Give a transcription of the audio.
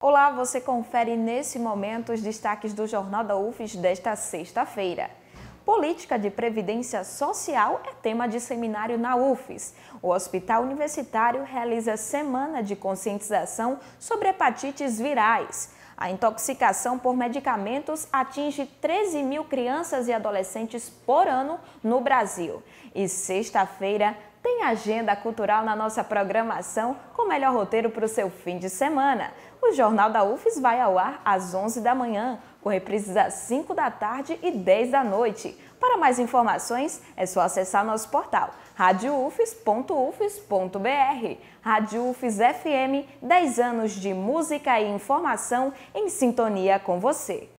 Olá, você confere nesse momento os destaques do Jornal da UFES desta sexta-feira. Política de Previdência Social é tema de seminário na UFES. O Hospital Universitário realiza semana de conscientização sobre hepatites virais. A intoxicação por medicamentos atinge 13 mil crianças e adolescentes por ano no Brasil. E sexta-feira, tem agenda cultural na nossa programação com o melhor roteiro para o seu fim de semana. O Jornal da UFES vai ao ar às 11 da manhã, com reprises às 5 da tarde e 10 da noite. Para mais informações, é só acessar nosso portal radioufes.ufes.br. Rádio UFES FM, 10 anos de música e informação em sintonia com você.